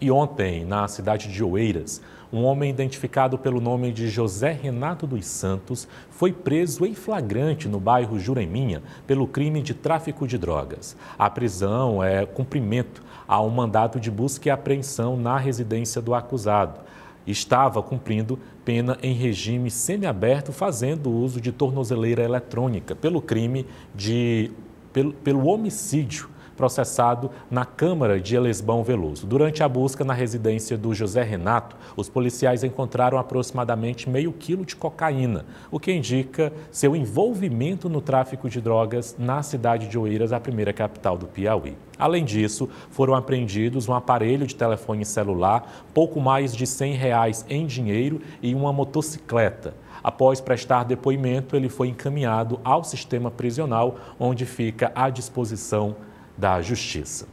E ontem, na cidade de Oeiras, um homem identificado pelo nome de José Renato dos Santos foi preso em flagrante no bairro Jureminha pelo crime de tráfico de drogas. A prisão é cumprimento a um mandato de busca e apreensão na residência do acusado. Estava cumprindo pena em regime semiaberto, fazendo uso de tornozeleira eletrônica pelo crime de. pelo, pelo homicídio processado na Câmara de Elesbão Veloso. Durante a busca na residência do José Renato, os policiais encontraram aproximadamente meio quilo de cocaína, o que indica seu envolvimento no tráfico de drogas na cidade de Oeiras, a primeira capital do Piauí. Além disso, foram apreendidos um aparelho de telefone celular, pouco mais de 100 reais em dinheiro e uma motocicleta. Após prestar depoimento, ele foi encaminhado ao sistema prisional, onde fica à disposição da Justiça.